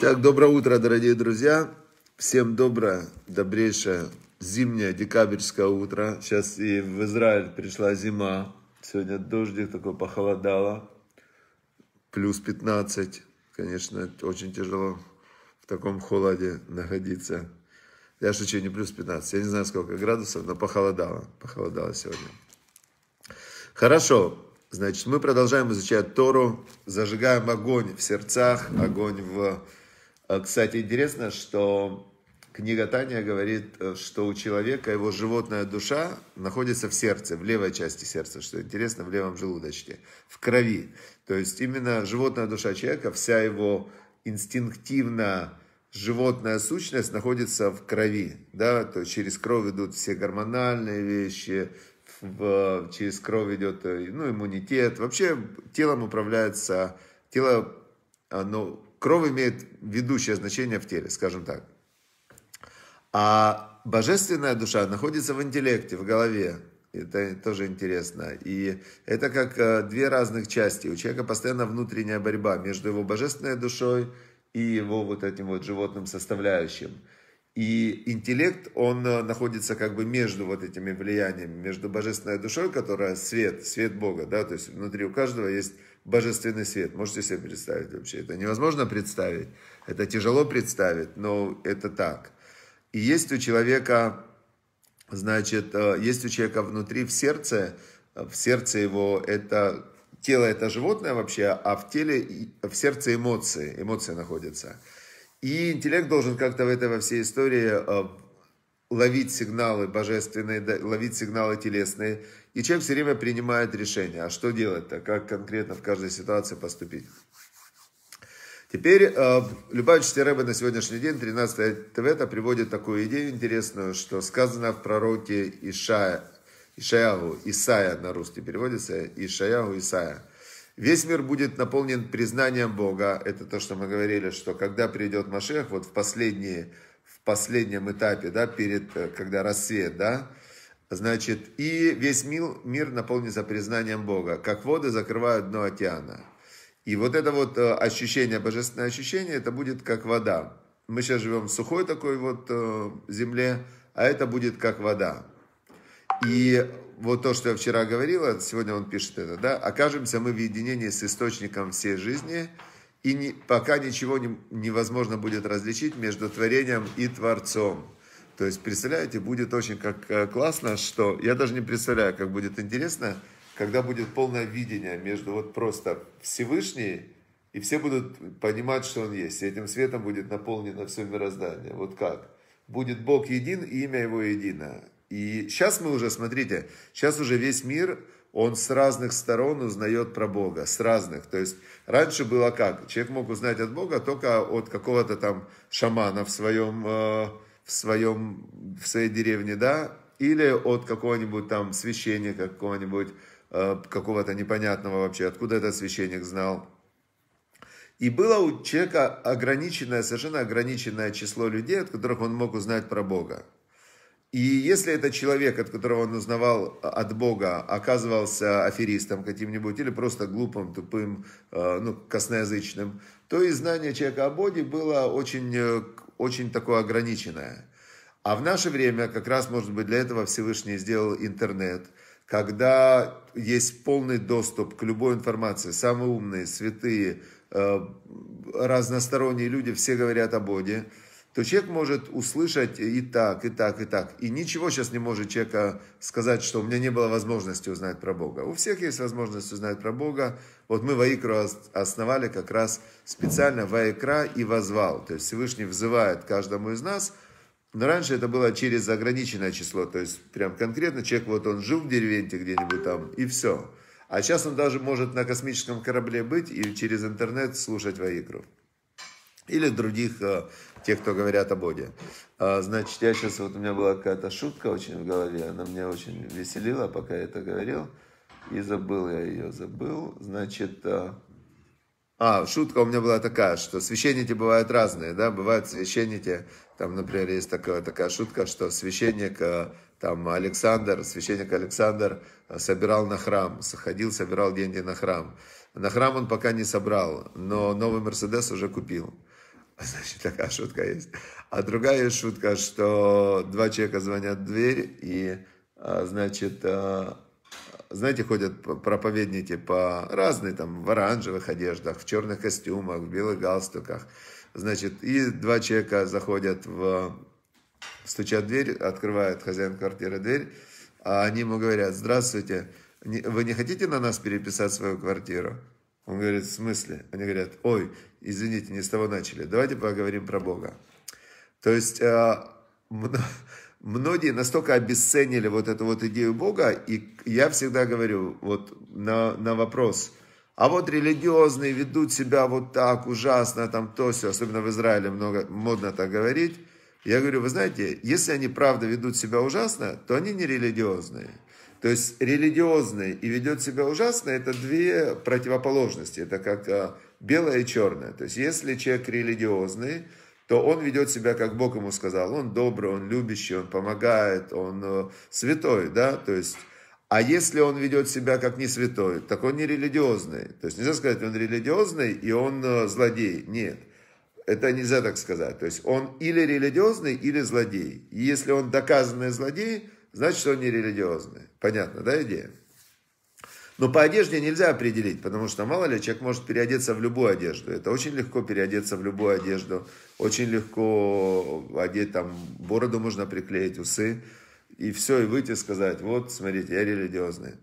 Так, доброе утро, дорогие друзья. Всем доброе, добрейшее зимнее декабрьское утро. Сейчас и в Израиль пришла зима. Сегодня дождик такой похолодало. Плюс 15. Конечно, очень тяжело в таком холоде находиться. Я шучу, не плюс 15. Я не знаю, сколько градусов, но похолодало. Похолодало сегодня. Хорошо. Значит, мы продолжаем изучать Тору. Зажигаем огонь в сердцах, огонь в а, кстати, интересно, что книга Таня говорит, э, что у человека его животная душа находится в сердце, в левой части сердца, что интересно, в левом желудочке, в крови. То есть именно животная душа человека, вся его инстинктивно животная сущность находится в крови, да, то есть через кровь идут все гормональные вещи, в, через кровь идет, э, ну, иммунитет, вообще телом управляется, тело, оно Кровь имеет ведущее значение в теле, скажем так. А божественная душа находится в интеллекте, в голове. Это тоже интересно. И это как э, две разных части. У человека постоянно внутренняя борьба между его божественной душой и его вот этим вот животным составляющим. И интеллект, он э, находится как бы между вот этими влияниями, между божественной душой, которая свет, свет Бога, да, то есть внутри у каждого есть божественный свет. Можете себе представить вообще? Это невозможно представить, это тяжело представить, но это так. И есть у человека, значит, э, есть у человека внутри, в сердце, в сердце его это тело это животное вообще, а в теле, в сердце эмоции, эмоции находятся. И интеллект должен как-то в этой во всей истории э, ловить сигналы божественные, ловить сигналы телесные. И человек все время принимает решение, а что делать-то, как конкретно в каждой ситуации поступить. Теперь э, Любавич Теребе на сегодняшний день, 13 Тевета, приводит такую идею интересную, что сказано в пророке Ишая, Ишаягу, Исая на русский переводится, Ишаягу, Исая – Весь мир будет наполнен признанием Бога. Это то, что мы говорили, что когда придет Машех, вот в, последние, в последнем этапе, да, перед, э, когда рассвет, да, значит, и весь мир, мир наполнится признанием Бога, как воды закрывают дно океана. И вот это вот э, ощущение, божественное ощущение, это будет как вода. Мы сейчас живем в сухой такой вот э, земле, а это будет как вода. И вот то, что я вчера говорил, а сегодня он пишет это, да, окажемся мы в единении с источником всей жизни, и не, пока ничего не, невозможно будет различить между творением и Творцом. То есть, представляете, будет очень как э, классно, что я даже не представляю, как будет интересно, когда будет полное видение между вот просто Всевышний, и все будут понимать, что Он есть. И этим светом будет наполнено все мироздание. Вот как? Будет Бог един, и имя Его едино. И сейчас мы уже, смотрите, сейчас уже весь мир, он с разных сторон узнает про Бога, с разных. То есть раньше было как? Человек мог узнать от Бога только от какого-то там шамана в своем, э, в своем, в своей деревне, да? Или от какого-нибудь там священника, какого-нибудь, э, какого-то непонятного вообще, откуда этот священник знал. И было у человека ограниченное, совершенно ограниченное число людей, от которых он мог узнать про Бога. И если этот человек, от которого он узнавал а, от Бога, оказывался аферистом каким-нибудь или просто глупым, тупым, э, ну, косноязычным, то и знание человека о Боге было очень, э, очень такое ограниченное. А в наше время как раз, может быть, для этого Всевышний сделал интернет, когда есть полный доступ к любой информации, самые умные, святые, э, разносторонние люди, все говорят о Боге то человек может услышать и так, и так, и так. И ничего сейчас не может человека сказать, что у меня не было возможности узнать про Бога. У всех есть возможность узнать про Бога. Вот мы Ваикру основали как раз специально Ваикра и возвал. То есть Всевышний взывает каждому из нас. Но раньше это было через ограниченное число. То есть прям конкретно человек, вот он жил в деревеньке где-нибудь там, и все. А сейчас он даже может на космическом корабле быть и через интернет слушать Ваикру или других э, тех, кто говорят о Боге. А, значит, я сейчас, вот у меня была какая-то шутка очень в голове, она меня очень веселила, пока я это говорил, и забыл я ее, забыл. Значит, э, а, шутка у меня была такая, что священники бывают разные, да, бывают священники, там, например, есть такая, такая шутка, что священник, э, там, Александр, священник Александр собирал на храм, ходил, собирал деньги на храм. На храм он пока не собрал, но новый Мерседес уже купил. Значит, такая шутка есть. А другая шутка, что два человека звонят в дверь, и, а, значит, а, знаете, ходят проповедники по разные, там, в оранжевых одеждах, в черных костюмах, в белых галстуках. Значит, и два человека заходят в... Стучат в дверь, открывает хозяин квартиры дверь, а они ему говорят, здравствуйте, вы не хотите на нас переписать свою квартиру? Он говорит, в смысле? Они говорят, ой, извините, не с того начали, давайте поговорим про Бога. То есть э, многие настолько обесценили вот эту вот идею Бога, и я всегда говорю вот на, на вопрос, а вот религиозные ведут себя вот так ужасно, там то все, особенно в Израиле много модно так говорить. Я говорю, вы знаете, если они правда ведут себя ужасно, то они не религиозные. То есть религиозный и ведет себя ужасно, это две противоположности. Это как а, белое и черное. То есть если человек религиозный, то он ведет себя, как Бог ему сказал. Он добрый, он любящий, он помогает, он э, святой, да, то есть... А если он ведет себя как не святой, так он не религиозный. То есть нельзя сказать, он религиозный и он э, злодей. Нет. Это нельзя так сказать. То есть он или религиозный, или злодей. И если он доказанный злодей, значит, что они религиозные? Понятно, да, идея? Но по одежде нельзя определить, потому что, мало ли, человек может переодеться в любую одежду. Это очень легко переодеться в любую одежду. Очень легко одеть там, бороду можно приклеить, усы. И все, и выйти сказать, вот, смотрите, я религиозный.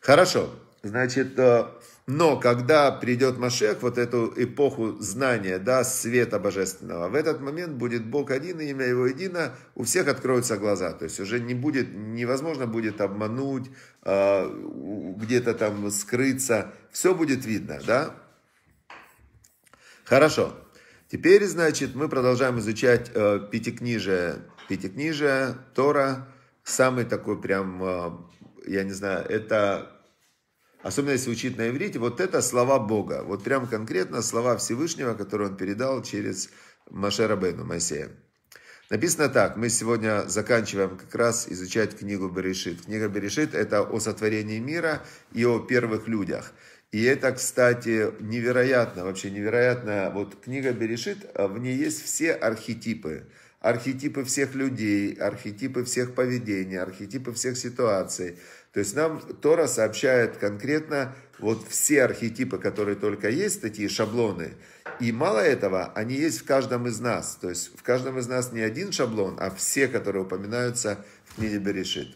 Хорошо. Значит, э, но когда придет Машех, вот эту эпоху знания, да, света божественного, в этот момент будет Бог один, и имя Его едино, у всех откроются глаза. То есть уже не будет, невозможно будет обмануть, э, где-то там скрыться. Все будет видно, да? Хорошо. Теперь, значит, мы продолжаем изучать э, пятикнижие, пятикнижие, Тора, самый такой прям, я не знаю, это особенно если учить на иврите, вот это слова Бога, вот прям конкретно слова Всевышнего, которые он передал через Маше Рабейну, Моисея. Написано так, мы сегодня заканчиваем как раз изучать книгу Берешит. Книга Берешит – это о сотворении мира и о первых людях. И это, кстати, невероятно, вообще невероятно. Вот книга Берешит, а в ней есть все архетипы. Архетипы всех людей, архетипы всех поведений, архетипы всех ситуаций, то есть нам Тора сообщает конкретно вот все архетипы, которые только есть, такие шаблоны. И мало этого, они есть в каждом из нас. То есть в каждом из нас не один шаблон, а все, которые упоминаются в книге Берешит.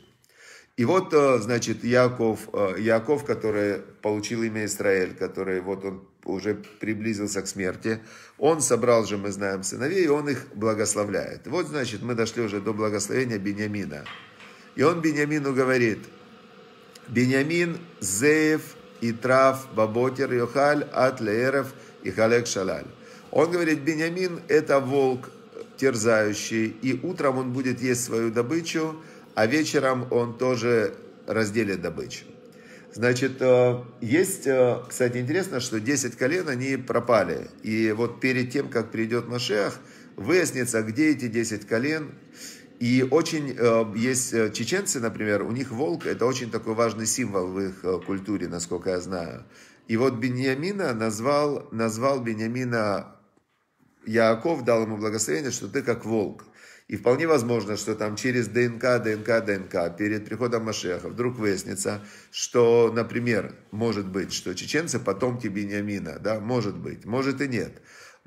И вот, э, значит, Яков, э, Яков, который получил имя Израиль, который вот он уже приблизился к смерти, он собрал же, мы знаем, сыновей, и он их благословляет. Вот, значит, мы дошли уже до благословения Бениамина. И он Бениамину говорит – Беньямин, Зеев, Итрав, Баботер, Йохаль, Атлееров и Халек Шалаль. Он говорит, Беньямин – это волк терзающий, и утром он будет есть свою добычу, а вечером он тоже разделит добычу. Значит, э, есть, э, кстати, интересно, что 10 колен, они пропали. И вот перед тем, как придет Машех, выяснится, где эти 10 колен. И очень э, есть э, чеченцы, например, у них волк это очень такой важный символ в их э, культуре, насколько я знаю. И вот Беньямина назвал, назвал Беньямина Яаков, дал ему благословение, что ты как волк. И вполне возможно, что там через ДНК, ДНК, ДНК, перед приходом Машеха вдруг выяснится, что, например, может быть, что чеченцы потомки Бениамина, да, может быть, может и нет.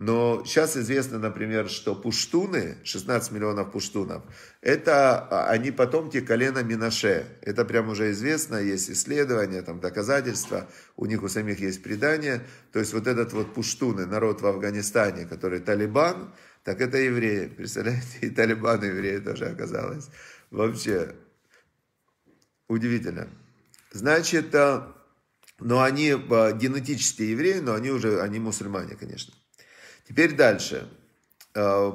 Но сейчас известно, например, что пуштуны, 16 миллионов пуштунов, это а, они потомки колена Минаше. Это прям уже известно, есть исследования, там доказательства, у них у самих есть предания. То есть вот этот вот пуштуны, народ в Афганистане, который талибан, так это евреи. Представляете, и талибан и евреи тоже оказалось. Вообще, удивительно. Значит, э, но они э, генетически евреи, но они уже, они мусульмане, конечно. Теперь дальше. Э,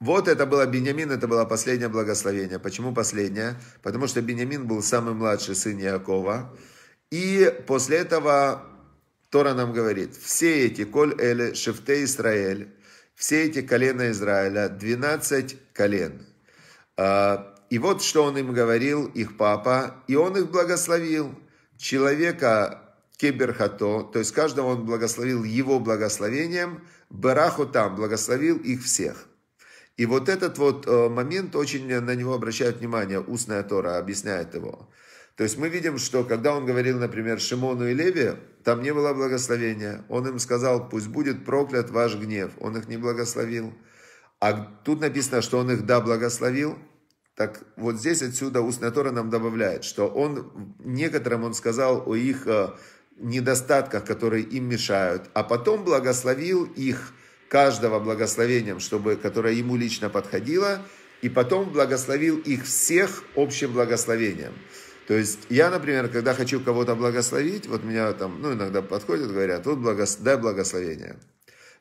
вот это было Беньямин, это было последнее благословение. Почему последнее? Потому что Беньямин был самый младший сын Якова. И после этого Тора нам говорит, все эти, коль эле, шифте Израиль, все эти колена Израиля, 12 колен. Э, и вот что он им говорил, их папа, и он их благословил. Человека кеберхато, то есть каждого он благословил его благословением, бараху там благословил их всех. И вот этот вот э, момент очень на него обращают внимание, устная Тора объясняет его. То есть мы видим, что когда он говорил, например, Шимону и Леве, там не было благословения. Он им сказал, пусть будет проклят ваш гнев. Он их не благословил. А тут написано, что он их да благословил. Так вот здесь отсюда устная Тора нам добавляет, что он некоторым он сказал о их э, недостатках, которые им мешают, а потом благословил их каждого благословением, чтобы, которое ему лично подходило, и потом благословил их всех общим благословением. То есть я, например, когда хочу кого-то благословить, вот меня там, ну, иногда подходят, говорят, вот благос... дай благословение.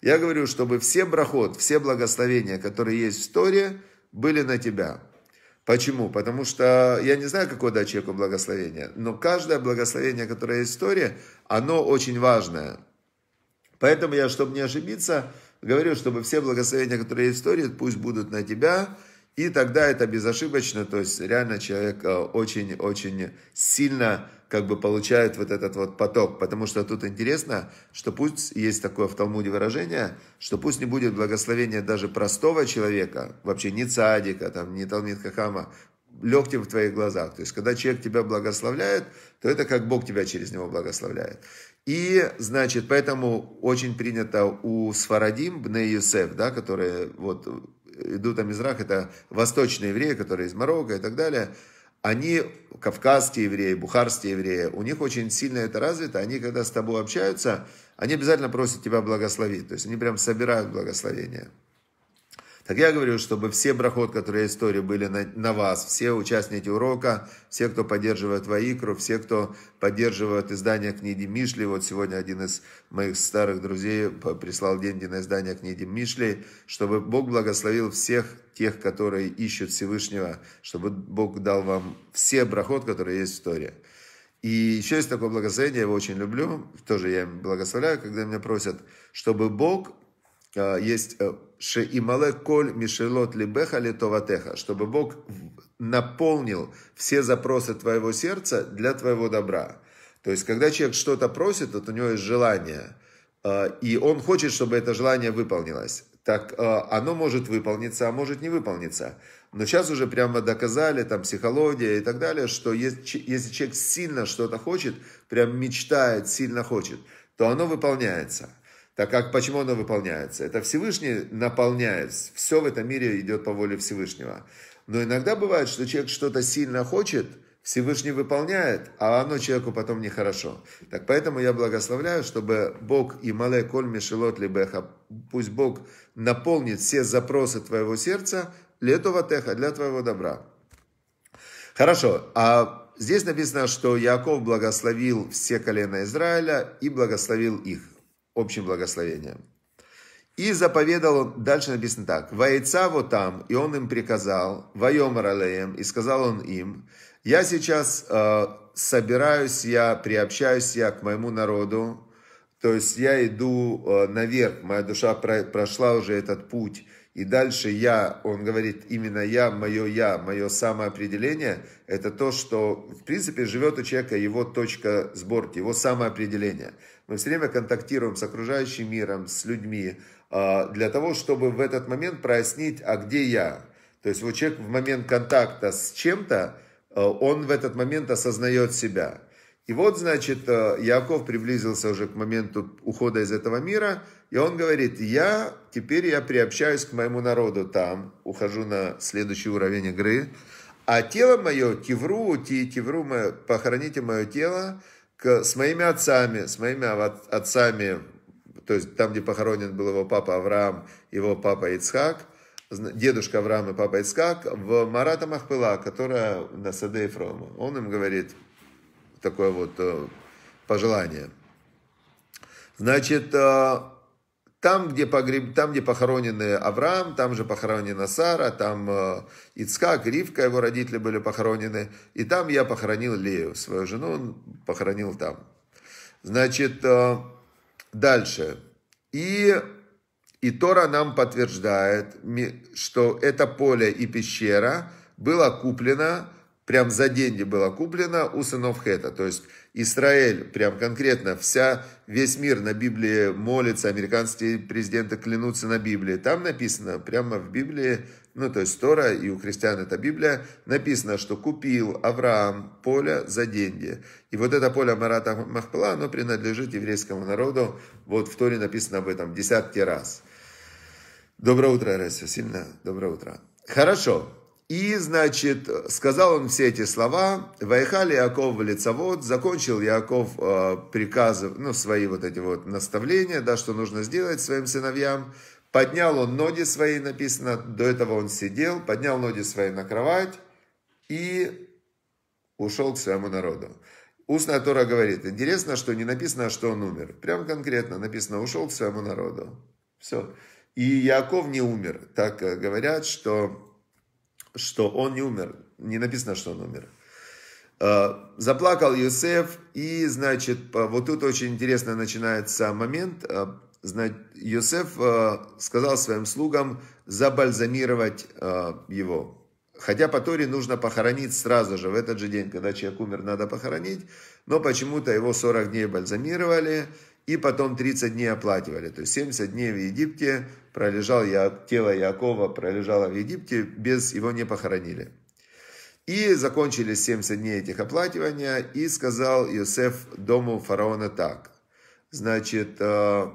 Я говорю, чтобы все брахот, все благословения, которые есть в Торе, были на тебя. Почему? Потому что я не знаю, какое дать человеку благословение, но каждое благословение, которое есть в Торе, оно очень важное. Поэтому я, чтобы не ошибиться, говорю, чтобы все благословения, которые есть в Торе, пусть будут на тебя – и тогда это безошибочно, то есть реально человек очень-очень э, сильно как бы получает вот этот вот поток. Потому что тут интересно, что пусть есть такое в Талмуде выражение, что пусть не будет благословения даже простого человека, вообще не цадика, там, не Талмит Хахама, легким в твоих глазах. То есть, когда человек тебя благословляет, то это как Бог тебя через него благословляет. И, значит, поэтому очень принято у Сфарадим, Бне Юсеф, да, которые вот идут Амизрах, это восточные евреи, которые из Марокко и так далее, они, кавказские евреи, бухарские евреи, у них очень сильно это развито, они когда с тобой общаются, они обязательно просят тебя благословить, то есть они прям собирают благословение. Так я говорю, чтобы все брахот, которые истории были на, на вас, все участники урока, все, кто поддерживает Ваикру, все, кто поддерживает издание книги Мишли. Вот сегодня один из моих старых друзей прислал деньги на издание книги Мишли, чтобы Бог благословил всех тех, которые ищут Всевышнего, чтобы Бог дал вам все брахот, которые есть в истории. И еще есть такое благословение, я его очень люблю, тоже я им благословляю, когда меня просят, чтобы Бог, э, есть э, Шеимале коль мишелот либеха литоватеха, чтобы Бог наполнил все запросы твоего сердца для твоего добра. То есть, когда человек что-то просит, вот у него есть желание, э, и он хочет, чтобы это желание выполнилось. Так э, оно может выполниться, а может не выполниться. Но сейчас уже прямо доказали, там, психология и так далее, что если человек сильно что-то хочет, прям мечтает, сильно хочет, то оно выполняется – так как почему оно выполняется? Это Всевышний наполняет. Все в этом мире идет по воле Всевышнего. Но иногда бывает, что человек что-то сильно хочет, Всевышний выполняет, а оно человеку потом нехорошо. Так поэтому я благословляю, чтобы Бог и Мале Коль Мишелот Либеха, пусть Бог наполнит все запросы твоего сердца, для летова теха, для твоего добра. Хорошо, а здесь написано, что Яков благословил все колена Израиля и благословил их общим благословением. И заповедал он, дальше написано так, «Ваица вот там, и он им приказал, воем ралеем, и сказал он им, я сейчас э, собираюсь, я приобщаюсь я к моему народу, то есть я иду э, наверх, моя душа про, прошла уже этот путь, и дальше я, он говорит, именно я, мое я, мое самоопределение, это то, что в принципе живет у человека его точка сборки, его самоопределение. Мы все время контактируем с окружающим миром, с людьми, а, для того, чтобы в этот момент прояснить, а где я. То есть вот человек в момент контакта с чем-то, а, он в этот момент осознает себя. И вот, значит, а, Яков приблизился уже к моменту ухода из этого мира, и он говорит, я, теперь я приобщаюсь к моему народу там, ухожу на следующий уровень игры, а тело мое, тевру, ти, тевру, мое, похороните мое тело, с моими отцами, с моими отцами, то есть там, где похоронен был его папа Авраам, его папа Ицхак, дедушка Авраам и папа Ицхак, в Марата Махпыла, которая на Саде Ефрома. Он им говорит такое вот э, пожелание. Значит, э, там где, погреб... там, где похоронены Авраам, там же похоронена Сара, там э, Ицкак, Ривка, его родители были похоронены. И там я похоронил Лею, свою жену, он похоронил там. Значит, э, дальше. И, и Тора нам подтверждает, что это поле и пещера было куплено, прям за деньги было куплено у сынов Хета. То есть Израиль, прям конкретно, вся, весь мир на Библии молится, американские президенты клянутся на Библии. Там написано, прямо в Библии, ну то есть Тора и у христиан это Библия, написано, что купил Авраам поле за деньги. И вот это поле Марата Махпла, оно принадлежит еврейскому народу. Вот в Торе написано об этом десятки раз. Доброе утро, Ресю, сильно доброе утро. Хорошо, и, значит, сказал он все эти слова, «Ваехали Яков в лицовод», закончил Яков э, приказы, ну, свои вот эти вот наставления, да, что нужно сделать своим сыновьям. Поднял он ноги свои, написано, до этого он сидел, поднял ноги свои на кровать и ушел к своему народу. Устная Тора говорит, интересно, что не написано, что он умер. Прям конкретно написано, ушел к своему народу. Все. И Яков не умер. Так э, говорят, что что он не умер. Не написано, что он умер. Э, заплакал Юсеф, и, значит, э, вот тут очень интересно начинается момент. Юсеф э, сказал своим слугам забальзамировать его. Хотя по Торе нужно похоронить сразу же, в этот же день, когда человек умер, надо похоронить. Но почему-то его 40 дней бальзамировали, и потом 30 дней оплакивали. То есть 70 дней в Египте пролежал я, тело Якова пролежало в Египте, без его не похоронили. И закончились 70 дней этих оплакивания, и сказал Иосиф дому фараона так. Значит, э,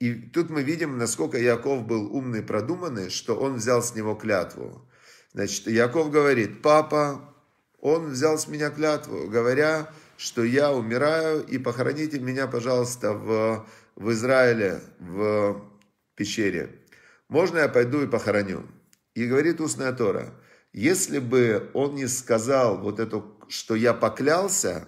и тут мы видим, насколько Яков был умный, продуманный, что он взял с него клятву. Значит, Яков говорит, папа, он взял с меня клятву, говоря, что я умираю, и похороните меня, пожалуйста, в, в Израиле, в пещере. Можно я пойду и похороню? И говорит устная Тора, если бы он не сказал вот эту, что я поклялся,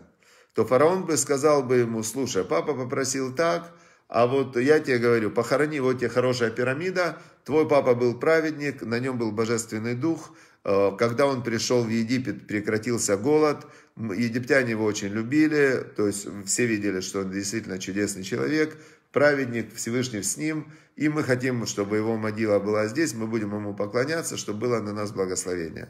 то фараон бы сказал бы ему, слушай, папа попросил так, а вот я тебе говорю, похорони, вот тебе хорошая пирамида, твой папа был праведник, на нем был божественный дух, Э, когда он пришел в Египет, прекратился голод, египтяне его очень любили, то есть все видели, что он действительно чудесный человек, праведник, Всевышний с ним, и мы хотим, чтобы его могила была здесь, мы будем ему поклоняться, чтобы было на нас благословение.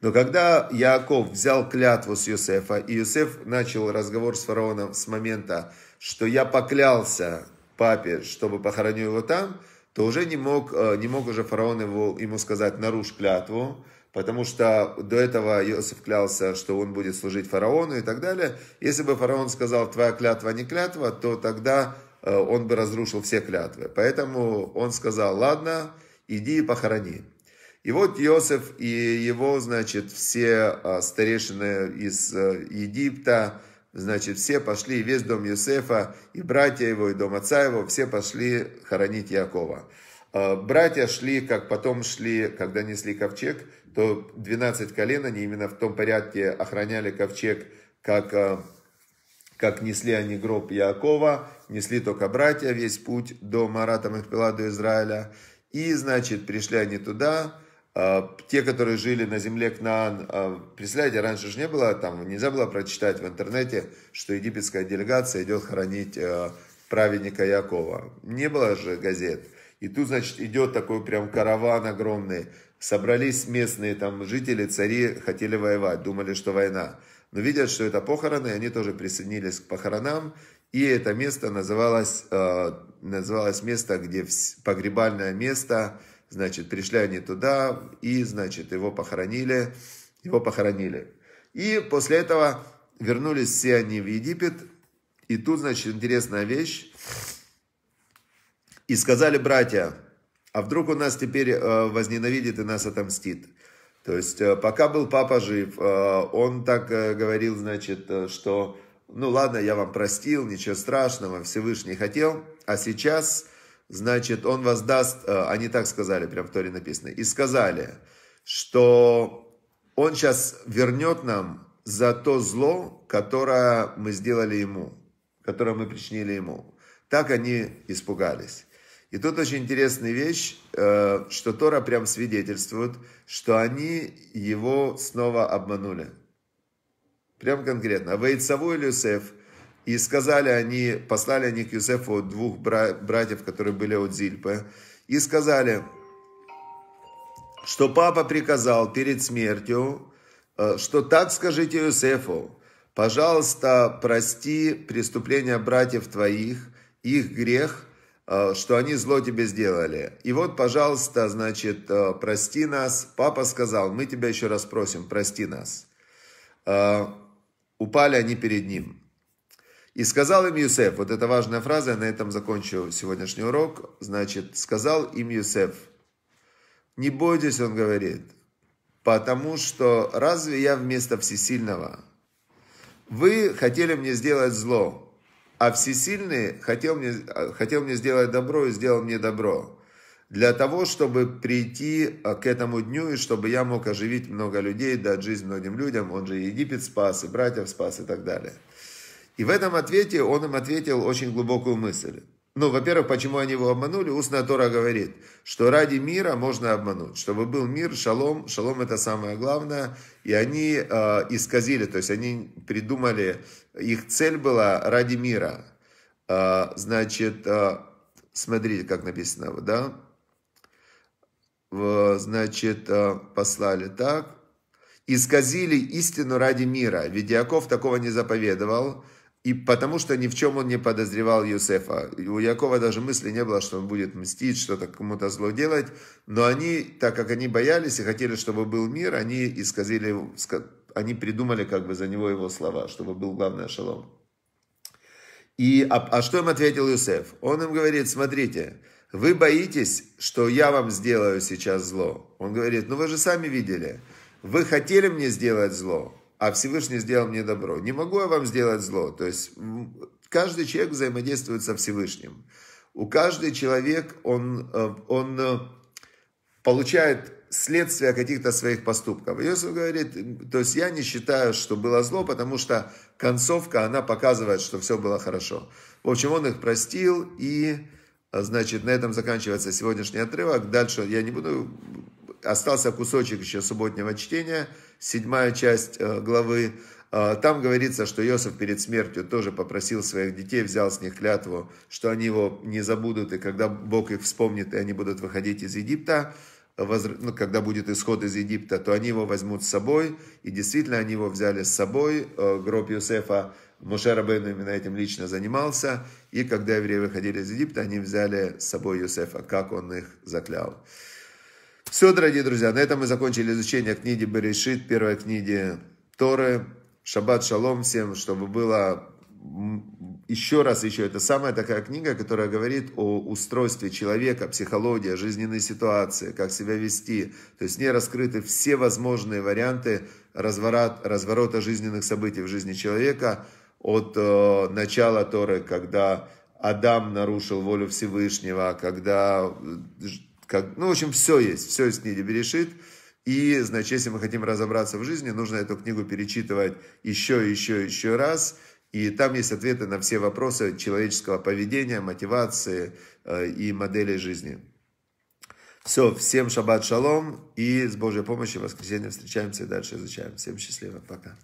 Но когда Яаков взял клятву с Юсефа, и Юсеф начал разговор с фараоном с момента, что я поклялся папе, чтобы похороню его там – то уже не мог, э, не мог уже фараон его, ему сказать «нарушь клятву», потому что до этого Иосиф клялся, что он будет служить фараону и так далее. Если бы фараон сказал «твоя клятва не клятва», то тогда э, он бы разрушил все клятвы. Поэтому он сказал «ладно, иди и похорони». И вот Иосиф и его, значит, все э, старейшины из Египта, Значит, все пошли, и весь дом Юсефа, и братья его, и дом отца его, все пошли хоронить Якова. А, братья шли, как потом шли, когда несли ковчег, то 12 колен, они именно в том порядке охраняли ковчег, как, а, как несли они гроб Якова, несли только братья весь путь до Марата Махпила, до Израиля. И, значит, пришли они туда, а, те, которые жили на земле Кнаан, а, представляете, раньше же не было, там нельзя было прочитать в интернете, что египетская делегация идет хоронить а, праведника Якова. Не было же газет. И тут, значит, идет такой прям караван огромный. Собрались местные там жители, цари, хотели воевать, думали, что война. Но видят, что это похороны, они тоже присоединились к похоронам. И это место называлось, называлось место, где погребальное место, Значит, пришли они туда и, значит, его похоронили. Его похоронили. И после этого вернулись все они в Египет. И тут, значит, интересная вещь. И сказали братья, а вдруг он нас теперь э, возненавидит и нас отомстит. То есть, э, пока был папа жив, э, он так говорил, значит, что, ну ладно, я вам простил, ничего страшного, Всевышний хотел, а сейчас значит, он воздаст, э, они так сказали, прям в Торе написано, и сказали, что он сейчас вернет нам за то зло, которое мы сделали ему, которое мы причинили ему. Так они испугались. И тут очень интересная вещь, э, что Тора прям свидетельствует, что они его снова обманули. Прям конкретно. А Вейцаву Илюсеф – и сказали они, послали они к Юсефу двух братьев, которые были от Зильпы, и сказали, что папа приказал перед смертью, э, что так скажите Юсефу, пожалуйста, прости преступления братьев твоих, их грех, э, что они зло тебе сделали. И вот, пожалуйста, значит, э, прости нас. Папа сказал, мы тебя еще раз просим, прости нас. Упали они перед ним. И сказал им Юсеф, вот эта важная фраза, я на этом закончу сегодняшний урок. Значит, сказал им Юсеф, не бойтесь, он говорит, потому что разве я вместо всесильного? Вы хотели мне сделать зло, а всесильный хотел мне, хотел мне сделать добро и сделал мне добро. Для того, чтобы прийти а, к этому дню и чтобы я мог оживить много людей, дать жизнь многим людям, он же Египет спас, и братьев спас и так далее. И в этом ответе он им ответил очень глубокую мысль. Ну, во-первых, почему они его обманули? Устная Тора говорит, что ради мира можно обмануть, чтобы был мир, шалом, шалом это самое главное, и они э, исказили, то есть они придумали, их цель была ради мира. Э, значит, э, смотрите, как написано, да? В, значит, э, послали так, исказили истину ради мира, ведь Яков такого не заповедовал, и потому что ни в чем он не подозревал Юсефа. у Якова даже мысли не было, что он будет мстить, что-то кому-то зло делать. Но они, так как они боялись и хотели, чтобы был мир, они исказили, они придумали как бы за него его слова, чтобы был главный шалом. И, а, а что им ответил Юсеф? Он им говорит, смотрите, вы боитесь, что я вам сделаю сейчас зло. Он говорит, ну вы же сами видели, вы хотели мне сделать зло, а Всевышний сделал мне добро. Не могу я вам сделать зло. То есть каждый человек взаимодействует со Всевышним. У каждого человека он, э, он э, получает следствие каких-то своих поступков. Иосиф говорит, то есть я не считаю, что было зло, потому что концовка, она показывает, что все было хорошо. В общем, он их простил, и, э, значит, на этом заканчивается сегодняшний отрывок. Дальше я не буду остался кусочек еще субботнего чтения, седьмая часть э, главы. А, там говорится, что Иосиф перед смертью тоже попросил своих детей, взял с них клятву, что они его не забудут, и когда Бог их вспомнит, и они будут выходить из Египта, воз... ну, когда будет исход из Египта, то они его возьмут с собой, и действительно они его взяли с собой, э, гроб Иосифа, Моше Рабейну именно этим лично занимался, и когда евреи выходили из Египта, они взяли с собой Иосифа, как он их заклял. Все, дорогие друзья, на этом мы закончили изучение книги Берешит, первой книги Торы. Шаббат шалом всем, чтобы было еще раз еще, это самая такая книга, которая говорит о устройстве человека, психологии, жизненной ситуации, как себя вести. То есть не раскрыты все возможные варианты разворот, разворота жизненных событий в жизни человека от э, начала Торы, когда Адам нарушил волю Всевышнего, когда э, как, ну, в общем, все есть, все есть в книге Берешит. И, значит, если мы хотим разобраться в жизни, нужно эту книгу перечитывать еще, еще, еще раз. И там есть ответы на все вопросы человеческого поведения, мотивации э, и модели жизни. Все, всем шаббат шалом и с Божьей помощью в воскресенье встречаемся и дальше изучаем. Всем счастливо, пока.